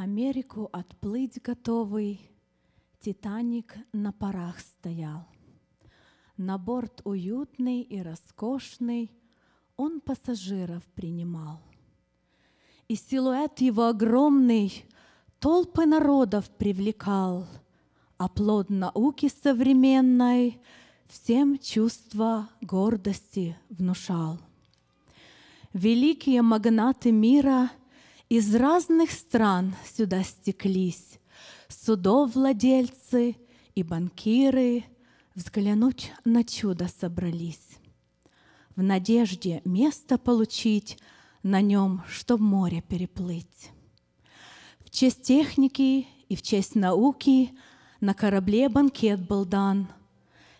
Америку отплыть готовый, Титаник на парах стоял. На борт уютный и роскошный Он пассажиров принимал. И силуэт его огромный Толпы народов привлекал, А плод науки современной Всем чувство гордости внушал. Великие магнаты мира — из разных стран сюда стеклись судовладельцы и банкиры Взглянуть на чудо собрались. В надежде место получить На нем, чтоб море переплыть. В честь техники и в честь науки На корабле банкет был дан.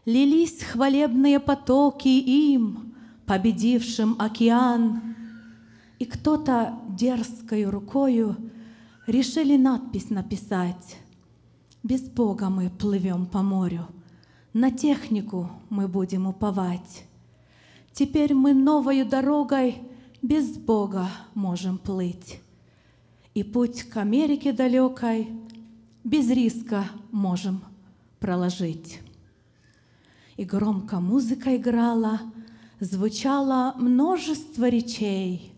Лились хвалебные потоки им, Победившим океан — и кто-то дерзкой рукою решили надпись написать. Без Бога мы плывем по морю, на технику мы будем уповать. Теперь мы новою дорогой без Бога можем плыть. И путь к Америке далекой без риска можем проложить. И громко музыка играла, звучало множество речей —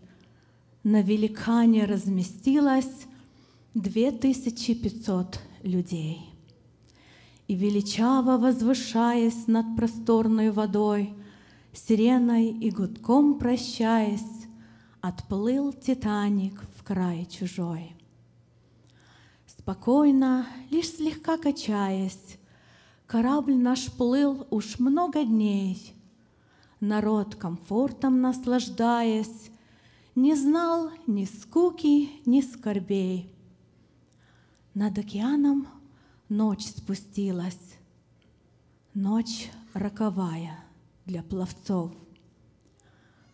на великане разместилось 2500 людей. И величаво возвышаясь над просторной водой, Сиреной и гудком прощаясь, Отплыл Титаник в край чужой. Спокойно, лишь слегка качаясь, Корабль наш плыл уж много дней. Народ комфортом наслаждаясь, не знал ни скуки, ни скорбей. Над океаном ночь спустилась, ночь роковая для пловцов.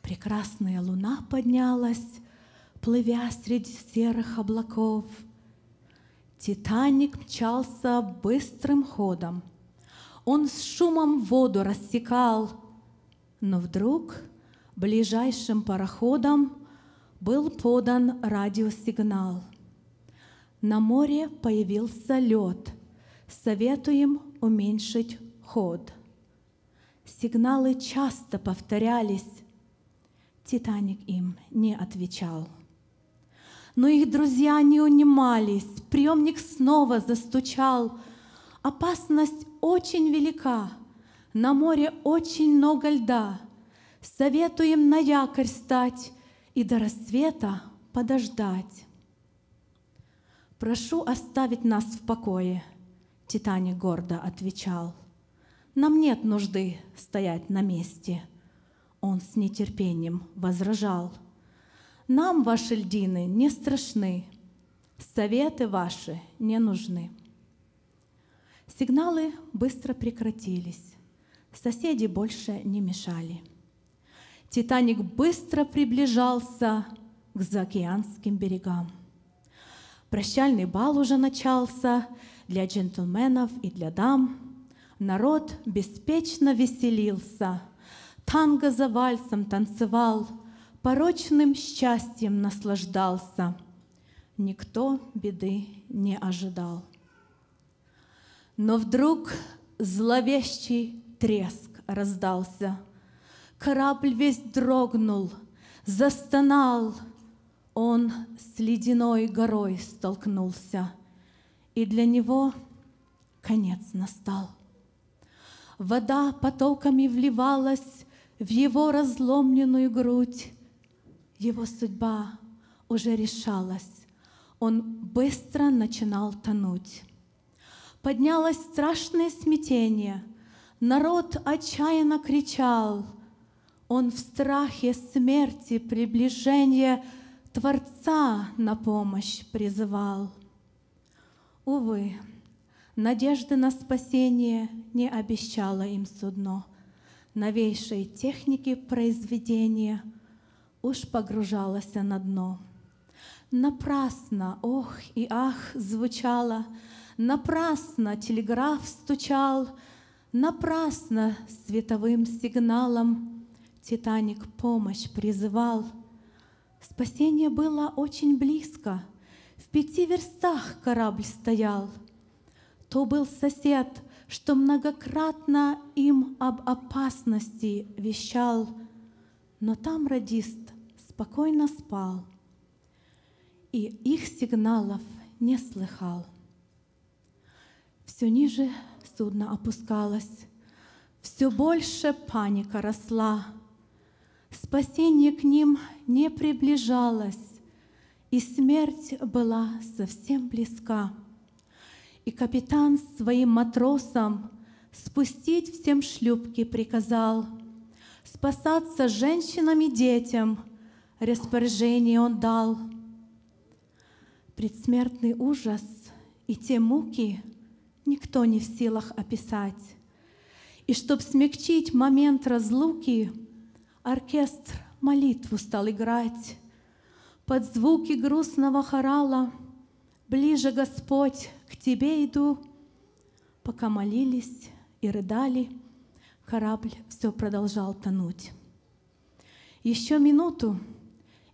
Прекрасная луна поднялась, плывя среди серых облаков. Титаник мчался быстрым ходом. Он с шумом воду рассекал, но вдруг ближайшим пароходом был подан радиосигнал. На море появился лед. Советуем уменьшить ход. Сигналы часто повторялись. Титаник им не отвечал. Но их друзья не унимались. Приемник снова застучал. Опасность очень велика. На море очень много льда. Советуем на якорь стать и до рассвета подождать. «Прошу оставить нас в покое», — Титани гордо отвечал. «Нам нет нужды стоять на месте», — он с нетерпением возражал. «Нам ваши льдины не страшны, советы ваши не нужны». Сигналы быстро прекратились, соседи больше не мешали. Титаник быстро приближался к заокеанским берегам. Прощальный бал уже начался для джентльменов и для дам. Народ беспечно веселился, танго за вальсом танцевал, порочным счастьем наслаждался. Никто беды не ожидал. Но вдруг зловещий треск раздался. Корабль весь дрогнул, застонал. Он с ледяной горой столкнулся, и для него конец настал. Вода потоками вливалась в его разломленную грудь. Его судьба уже решалась. Он быстро начинал тонуть. Поднялось страшное смятение. Народ отчаянно кричал — он в страхе смерти приближения Творца на помощь призывал. Увы, надежды на спасение не обещало им судно. Новейшей техники произведения уж погружалось на дно. Напрасно, ох и ах, звучало, Напрасно телеграф стучал, Напрасно световым сигналом Титаник помощь призывал. Спасение было очень близко, в пяти верстах корабль стоял. То был сосед, что многократно им об опасности вещал, но там радист спокойно спал и их сигналов не слыхал. Все ниже судно опускалось, все больше паника росла — спасение к ним не приближалось, и смерть была совсем близка. И капитан своим матросам спустить всем шлюпки приказал, спасаться женщинам и детям распоряжение он дал. Предсмертный ужас и те муки никто не в силах описать. И чтоб смягчить момент разлуки — оркестр молитву стал играть. Под звуки грустного хорала Ближе, Господь, к Тебе иду. Пока молились и рыдали, Корабль все продолжал тонуть. Еще минуту,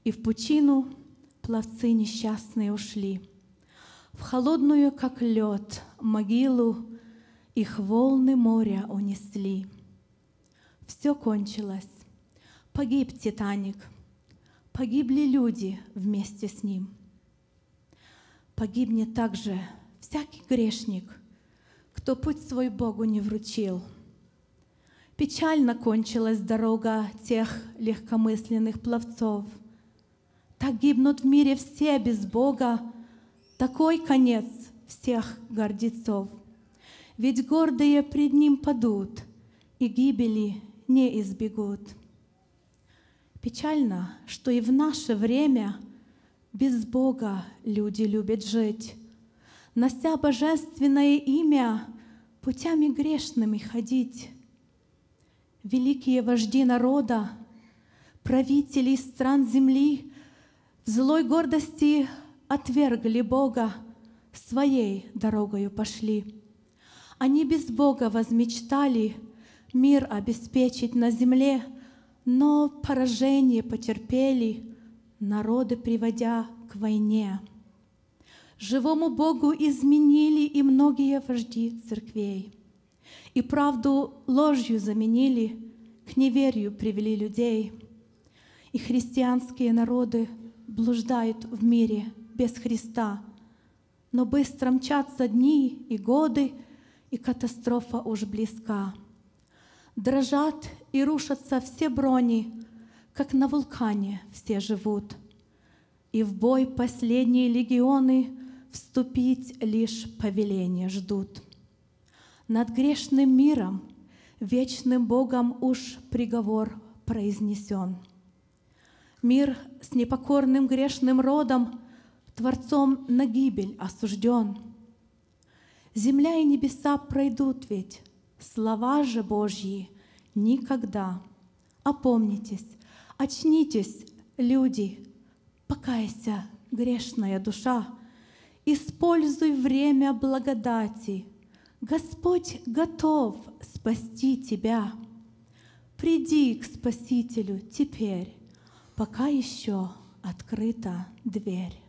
и в пучину Пловцы несчастные ушли. В холодную, как лед, могилу Их волны моря унесли. Все кончилось, Погиб Титаник, погибли люди вместе с ним. Погибнет также всякий грешник, кто путь свой Богу не вручил. Печально кончилась дорога тех легкомысленных пловцов. Так гибнут в мире все без Бога, такой конец всех гордецов. Ведь гордые пред ним падут, и гибели не избегут. Печально, что и в наше время без Бога люди любят жить, нося божественное имя, путями грешными ходить. Великие вожди народа, правители стран земли в злой гордости отвергли Бога, своей дорогою пошли. Они без Бога возмечтали мир обеспечить на земле — но поражение потерпели, народы приводя к войне. Живому Богу изменили и многие вожди церквей, и правду ложью заменили, к неверию привели людей, и христианские народы блуждают в мире без Христа, но быстро мчатся дни и годы, и катастрофа уж близка. Дрожат и рушатся все брони, как на вулкане все живут. И в бой последние легионы вступить лишь повеление ждут. Над грешным миром вечным Богом уж приговор произнесен. Мир с непокорным грешным родом Творцом на гибель осужден. Земля и небеса пройдут ведь, слова же Божьи никогда. Опомнитесь, очнитесь, люди, покайся, грешная душа, используй время благодати. Господь готов спасти тебя. Приди к Спасителю теперь, пока еще открыта дверь.